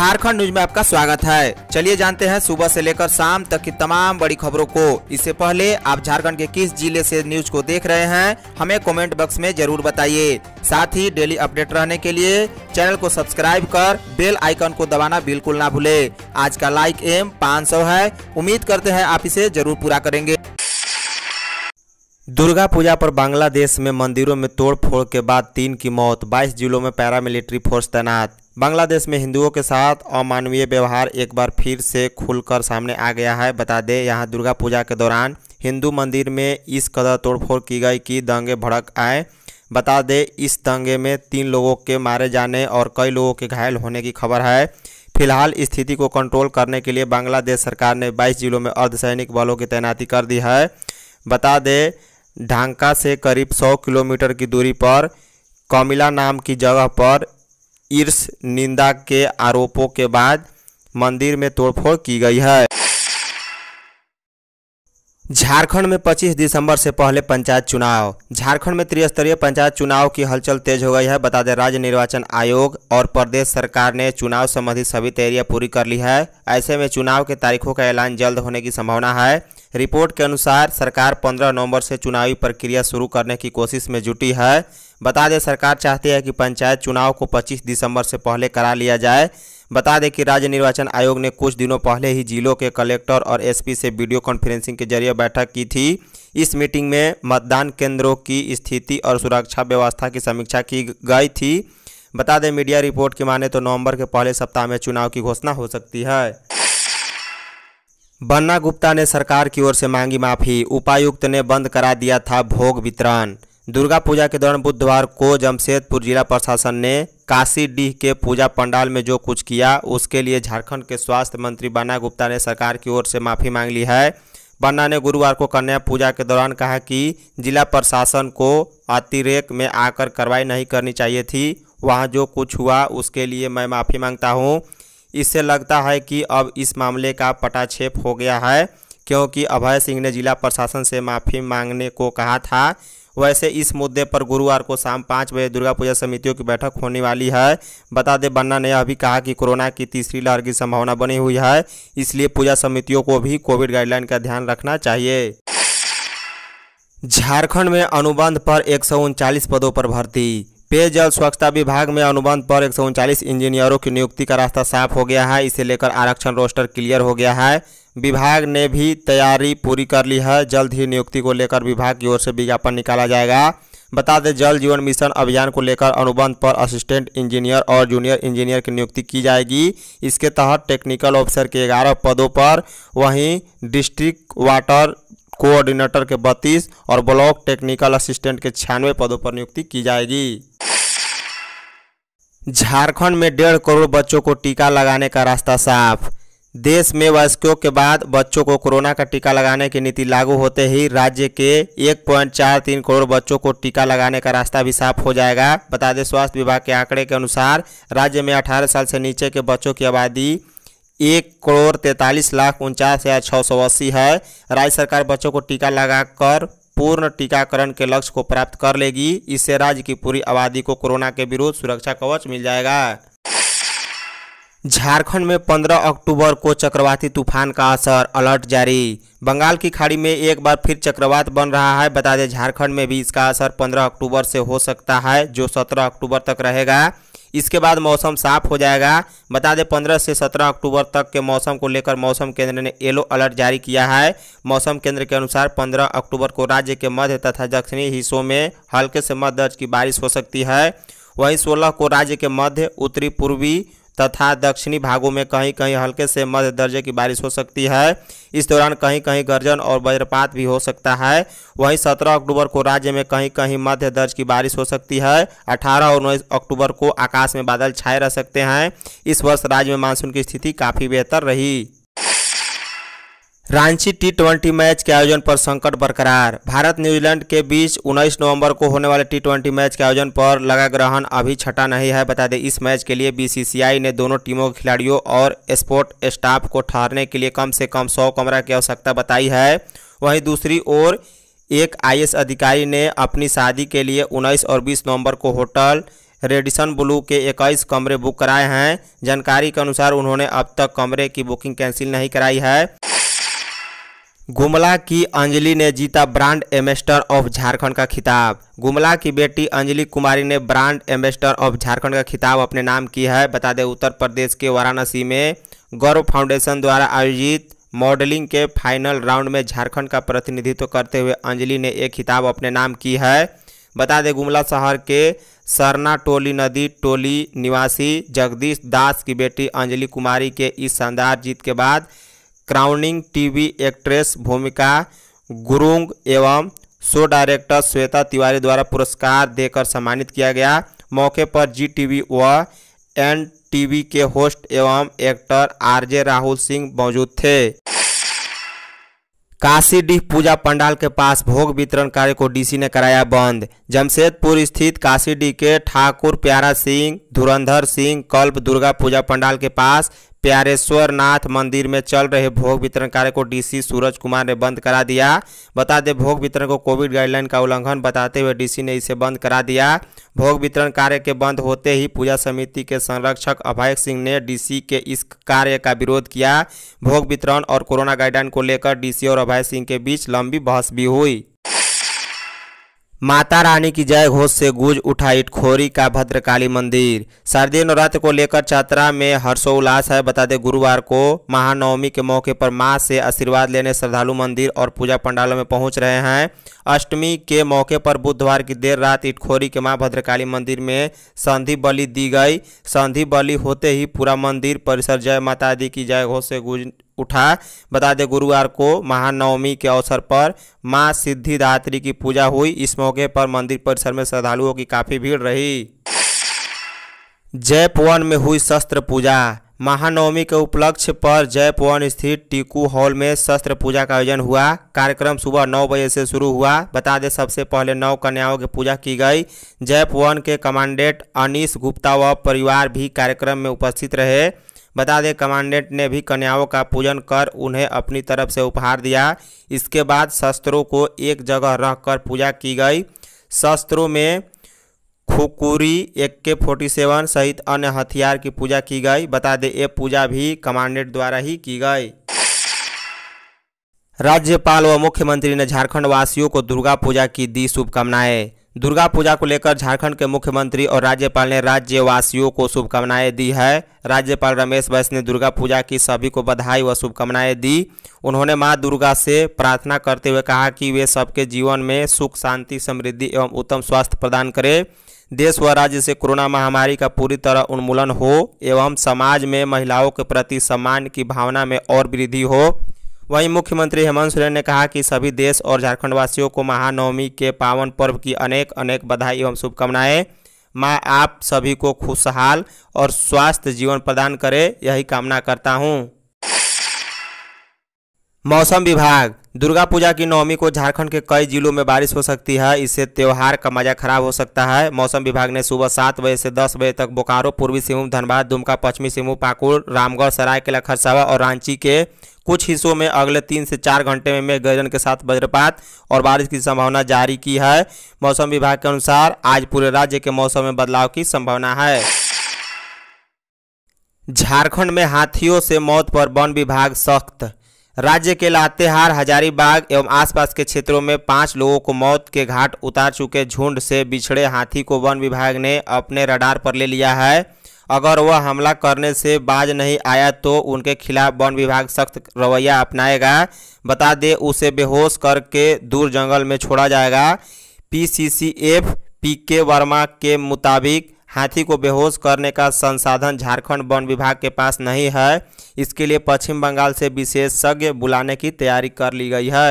Jharkhand news में आपका स्वागत है चलिए जानते हैं सुबह से लेकर शाम तक की तमाम बड़ी खबरों को इससे पहले आप झारखंड के किस जिले से न्यूज को देख रहे हैं हमें कमेंट बॉक्स में जरूर बताइए साथ ही डेली अपडेट रहने के लिए चैनल को सब्सक्राइब कर बेल आइकन को दबाना बिल्कुल ना भूले आज का लाइक एम पाँच है उम्मीद करते हैं आप इसे जरूर पूरा करेंगे दुर्गा पूजा पर बांग्लादेश में मंदिरों में तोड़फोड़ के बाद तीन की मौत 22 जिलों में पैरामिलिट्री फोर्स तैनात बांग्लादेश में हिंदुओं के साथ अमानवीय व्यवहार एक बार फिर से खुलकर सामने आ गया है बता दें यहाँ दुर्गा पूजा के दौरान हिंदू मंदिर में इस कदर तोड़फोड़ की गई कि दंगे भड़क आए बता दें इस दंगे में तीन लोगों के मारे जाने और कई लोगों के घायल होने की खबर है फिलहाल स्थिति को कंट्रोल करने के लिए बांग्लादेश सरकार ने 22 जिलों में अर्धसैनिक बलों की तैनाती कर दी है बता दें ढांका से करीब 100 किलोमीटर की दूरी पर कमिला नाम की जगह पर ईर्ष निंदा के आरोपों के बाद मंदिर में तोड़फोड़ की गई है झारखंड में 25 दिसंबर से पहले पंचायत चुनाव झारखंड में त्रिस्तरीय पंचायत चुनाव की हलचल तेज हो गई है बता दें राज्य निर्वाचन आयोग और प्रदेश सरकार ने चुनाव संबंधी सभी तैयारियां पूरी कर ली है ऐसे में चुनाव के तारीखों का ऐलान जल्द होने की संभावना है रिपोर्ट के अनुसार सरकार 15 नवंबर से चुनावी प्रक्रिया शुरू करने की कोशिश में जुटी है बता दें सरकार चाहती है कि पंचायत चुनाव को पच्चीस दिसंबर से पहले करा लिया जाए बता दें कि राज्य निर्वाचन आयोग ने कुछ दिनों पहले ही जिलों के कलेक्टर और एसपी से वीडियो कॉन्फ्रेंसिंग के जरिए बैठक की थी इस मीटिंग में मतदान केंद्रों की स्थिति और सुरक्षा व्यवस्था की समीक्षा की गई थी बता दें मीडिया रिपोर्ट की माने तो नवंबर के पहले सप्ताह में चुनाव की घोषणा हो सकती है बन्ना गुप्ता ने सरकार की ओर से मांगी माफी उपायुक्त ने बंद करा दिया था भोग वितरण दुर्गा पूजा के दौरान बुधवार को जमशेदपुर जिला प्रशासन ने काशी डीह के पूजा पंडाल में जो कुछ किया उसके लिए झारखंड के स्वास्थ्य मंत्री बन्ना गुप्ता ने सरकार की ओर से माफ़ी मांग ली है बन्ना ने गुरुवार को कन्या पूजा के दौरान कहा कि जिला प्रशासन को अतिरेक में आकर कार्रवाई नहीं करनी चाहिए थी वहाँ जो कुछ हुआ उसके लिए मैं माफ़ी मांगता हूँ इससे लगता है कि अब इस मामले का पटाक्षेप हो गया है क्योंकि अभय सिंह ने जिला प्रशासन से माफ़ी मांगने को कहा था वैसे इस मुद्दे पर गुरुवार को शाम पाँच बजे दुर्गा पूजा समितियों की बैठक होने वाली है बता दें बन्ना ने अभी कहा कि कोरोना की तीसरी लहर की संभावना बनी हुई है इसलिए पूजा समितियों को भी कोविड गाइडलाइन का ध्यान रखना चाहिए झारखंड में अनुबंध पर एक पदों पर भर्ती पेयजल स्वच्छता विभाग में अनुबंध पर एक इंजीनियरों की नियुक्ति का रास्ता साफ हो गया है इसे लेकर आरक्षण रोस्टर क्लियर हो गया है विभाग ने भी तैयारी पूरी कर ली है जल्द ही नियुक्ति को लेकर विभाग की ओर से विज्ञापन निकाला जाएगा बता दें जल जीवन मिशन अभियान को लेकर अनुबंध पर असिस्टेंट इंजीनियर और जूनियर इंजीनियर की नियुक्ति की जाएगी इसके तहत टेक्निकल ऑफिसर के ग्यारह पदों पर वहीं डिस्ट्रिक्ट वाटर कोऑर्डिनेटर के बत्तीस और ब्लॉक टेक्निकल असिस्टेंट के छियानवे पदों पर नियुक्ति की जाएगी झारखंड में डेढ़ करोड़ बच्चों को टीका लगाने का रास्ता साफ देश में वयस्कों के बाद बच्चों को कोरोना का टीका लगाने की नीति लागू होते ही राज्य के एक पॉइंट चार तीन करोड़ बच्चों को टीका लगाने का रास्ता भी साफ हो जाएगा बता दें स्वास्थ्य विभाग के आंकड़े के अनुसार राज्य में 18 साल से नीचे के बच्चों की आबादी एक करोड़ तैंतालीस लाख उनचास हज़ार छः सौ अस्सी है राज्य सरकार बच्चों को टीका लगाकर पूर्ण टीकाकरण के लक्ष्य को प्राप्त कर लेगी इससे राज्य की पूरी आबादी को कोरोना के विरुद्ध सुरक्षा कवच मिल जाएगा झारखंड में 15 अक्टूबर को चक्रवाती तूफान का असर अलर्ट जारी बंगाल की खाड़ी में एक बार फिर चक्रवात बन रहा है बता दें झारखंड में भी इसका असर 15 अक्टूबर से हो सकता है जो 17 अक्टूबर तक रहेगा इसके बाद मौसम साफ हो जाएगा बता दें 15 से 17 अक्टूबर तक के मौसम को लेकर मौसम केंद्र ने येलो अलर्ट जारी किया है मौसम केंद्र के अनुसार 15 अक्टूबर को राज्य के मध्य तथा दक्षिणी हिस्सों में हल्के से मध्य दर्ज की बारिश हो सकती है वहीं 16 को राज्य के मध्य उत्तरी पूर्वी तथा दक्षिणी भागों में कहीं कहीं हल्के से मध्य दर्जे की बारिश हो सकती है इस दौरान कहीं कहीं गर्जन और वज्रपात भी हो सकता है वहीं सत्रह अक्टूबर को राज्य में कहीं कहीं मध्य दर्ज की बारिश हो सकती है अठारह और उन्नीस अक्टूबर को आकाश में बादल छाए रह सकते हैं इस वर्ष राज्य में मानसून की स्थिति काफ़ी बेहतर रही रांची टी ट्वेंटी मैच के आयोजन पर संकट बरकरार भारत न्यूजीलैंड के बीच 19 नवंबर को होने वाले टी ट्वेंटी मैच के आयोजन पर लगा ग्रहण अभी छटा नहीं है बता दें इस मैच के लिए बीसीसीआई ने दोनों टीमों के खिलाड़ियों और स्पोर्ट स्टाफ को ठहरने के लिए कम से कम सौ कमरा की आवश्यकता बताई है वहीं दूसरी ओर एक आई अधिकारी ने अपनी शादी के लिए उन्नीस और बीस नवम्बर को होटल रेडिसन ब्लू के 21 कमरे बुक कराए हैं जानकारी के अनुसार उन्होंने अब तक कमरे की बुकिंग कैंसिल नहीं कराई है गुमला की अंजलि ने जीता ब्रांड एम्बेस्टर ऑफ झारखंड का खिताब गुमला की बेटी अंजलि कुमारी ने ब्रांड एम्बेस्टर ऑफ झारखंड का खिताब अपने नाम की है बता दें उत्तर प्रदेश के वाराणसी में गौरव फाउंडेशन द्वारा आयोजित मॉडलिंग के फाइनल राउंड में झारखंड का प्रतिनिधित्व करते हुए अंजलि ने एक खिताब अपने नाम की है बता दें गुमला शहर के सरना टोली नदी टोली निवासी जगदीश दास की बेटी अंजलि कुमारी के इस शानदार जीत के बाद क्राउनिंग टीवी एक्ट्रेस भूमिका गुरुंग एवं शो डायरेक्टर श्वेता तिवारी द्वारा पुरस्कार देकर सम्मानित किया गया मौके पर जी टीवी व एन टीवी के होस्ट एवं एक्टर आरजे राहुल सिंह मौजूद थे काशीडीह पूजा पंडाल के पास भोग वितरण कार्य को डीसी ने कराया बंद जमशेदपुर स्थित काशीडीह के ठाकुर प्यारा सिंह धुरंधर सिंह कल्प दुर्गा पूजा पंडाल के पास प्यारेश्वर नाथ मंदिर में चल रहे भोग वितरण कार्य को डीसी सूरज कुमार ने बंद करा दिया बता दें भोग वितरण को कोविड गाइडलाइन का उल्लंघन बताते हुए डीसी ने इसे बंद करा दिया भोग वितरण कार्य के बंद होते ही पूजा समिति के संरक्षक अभय सिंह ने डीसी के इस कार्य का विरोध किया भोग वितरण और कोरोना गाइडलाइन को लेकर डी और अभय सिंह के बीच लंबी बहस भी हुई माता रानी की जय घोष से गूंज उठा इटखोरी का भद्रकाली मंदिर शारदीय नवरात्र को लेकर चतरा में हर्षोल्लास है बता दें गुरुवार को महानवमी के मौके पर मां से आशीर्वाद लेने श्रद्धालु मंदिर और पूजा पंडालों में पहुंच रहे हैं अष्टमी के मौके पर बुधवार की देर रात इटखोरी के मां भद्रकाली मंदिर में संधि बलि दी गई संधि बलि होते ही पूरा मंदिर परिसर जय माता दी की जय घोष से गूंज उठा बता दें गुरुवार को महानवमी के अवसर पर मां सिद्धिदात्री की पूजा हुई इस मौके पर मंदिर परिसर में श्रद्धालुओं की काफ़ी भीड़ रही जयपवन में हुई शस्त्र पूजा महानवमी के उपलक्ष्य पर जयपवन स्थित टीकू हॉल में शस्त्र पूजा का आयोजन हुआ कार्यक्रम सुबह नौ बजे से शुरू हुआ बता दें सबसे पहले नौ कन्याओं की पूजा की गई जयपवन के कमांडेंट अनिश गुप्ता व परिवार भी कार्यक्रम में उपस्थित रहे बता दें कमांडेंट ने भी कन्याओं का पूजन कर उन्हें अपनी तरफ से उपहार दिया इसके बाद शस्त्रों को एक जगह रख कर पूजा की गई शस्त्रों में खुकुरी ए के फोर्टी सेवन सहित अन्य हथियार की पूजा की गई बता दें ये पूजा भी कमांडेंट द्वारा ही की गई राज्यपाल व मुख्यमंत्री ने झारखंड वासियों को दुर्गा पूजा की दी शुभकामनाएं दुर्गा पूजा को लेकर झारखंड के मुख्यमंत्री और राज्यपाल ने राज्यवासियों को शुभकामनाएं दी है राज्यपाल रमेश बैस ने दुर्गा पूजा की सभी को बधाई व शुभकामनाएं दी उन्होंने मां दुर्गा से प्रार्थना करते हुए कहा कि वे सबके जीवन में सुख शांति समृद्धि एवं उत्तम स्वास्थ्य प्रदान करें देश व राज्य से कोरोना महामारी का पूरी तरह उन्मूलन हो एवं समाज में महिलाओं के प्रति सम्मान की भावना में और वृद्धि हो वहीं मुख्यमंत्री हेमंत सोरेन ने कहा कि सभी देश और झारखंडवासियों को महानवमी के पावन पर्व की अनेक अनेक बधाई एवं शुभकामनाएं मैं आप सभी को खुशहाल और स्वास्थ्य जीवन प्रदान करे यही कामना करता हूँ मौसम विभाग दुर्गा पूजा की नवमी को झारखंड के कई जिलों में बारिश हो सकती है इससे त्यौहार का मजा खराब हो सकता है मौसम विभाग ने सुबह सात बजे से दस बजे तक बोकारो पूर्वी सिंहभूम धनबाद दुमका पश्चिमी सिंहभूम पाकुड़ रामगढ़ सरायकेला खरसावा और रांची के कुछ हिस्सों में अगले तीन से चार घंटे में मेघ गर्जन के साथ वज्रपात और बारिश की संभावना जारी की है मौसम विभाग के अनुसार आज पूरे राज्य के मौसम में बदलाव की संभावना है झारखंड में हाथियों से मौत पर वन विभाग सख्त राज्य के लातेहार हजारीबाग एवं आसपास के क्षेत्रों में पांच लोगों को मौत के घाट उतार चुके झुंड से बिछड़े हाथी को वन विभाग ने अपने रडार पर ले लिया है अगर वह हमला करने से बाज नहीं आया तो उनके खिलाफ वन विभाग सख्त रवैया अपनाएगा बता दे उसे बेहोश करके दूर जंगल में छोड़ा जाएगा पीसीसीएफ पीके वर्मा के मुताबिक हाथी को बेहोश करने का संसाधन झारखंड वन विभाग के पास नहीं है इसके लिए पश्चिम बंगाल से विशेषज्ञ बुलाने की तैयारी कर ली गई है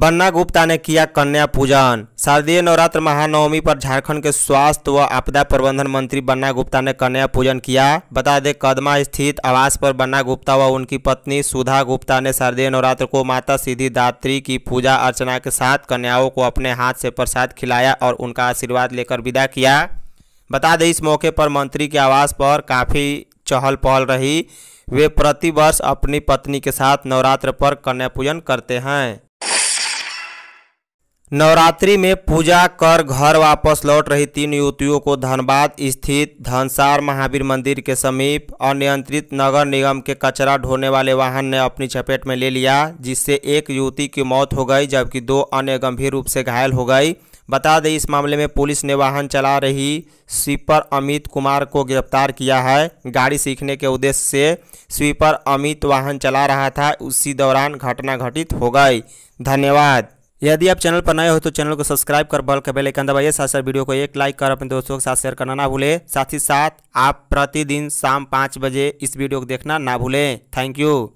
बन्ना गुप्ता ने किया कन्या पूजन शारदीय नवरात्र महानवमी पर झारखंड के स्वास्थ्य व आपदा प्रबंधन मंत्री बन्ना गुप्ता ने कन्या पूजन किया बता दें कदमा स्थित आवास पर बन्ना गुप्ता व उनकी पत्नी सुधा गुप्ता ने शारदीय नवरात्र को माता सीधी दात्री की पूजा अर्चना के साथ कन्याओं को अपने हाथ से प्रसाद खिलाया और उनका आशीर्वाद लेकर विदा किया बता दें इस मौके पर मंत्री के आवास पर काफ़ी चहल पहल रही वे प्रतिवर्ष अपनी पत्नी के साथ नवरात्र पर कन्या पूजन करते हैं नवरात्रि में पूजा कर घर वापस लौट रही तीन युवतियों को धनबाद स्थित धनसार महावीर मंदिर के समीप अनियंत्रित नगर निगम के कचरा ढोने वाले वाहन ने अपनी चपेट में ले लिया जिससे एक युवती की मौत हो गई जबकि दो अन्य गंभीर रूप से घायल हो गई बता दें इस मामले में पुलिस ने वाहन चला रही स्वीपर अमित कुमार को गिरफ्तार किया है गाड़ी सीखने के उद्देश्य से स्वीपर अमित वाहन चला रहा था उसी दौरान घटना घटित हो गई धन्यवाद यदि आप चैनल पर नए हो तो चैनल को सब्सक्राइब कर बल के बेल आइकन दबाइए साथ साथ वीडियो को एक लाइक कर अपने दोस्तों के साथ शेयर करना ना भूलें साथ ही साथ आप प्रतिदिन शाम पाँच बजे इस वीडियो को देखना ना भूलें थैंक यू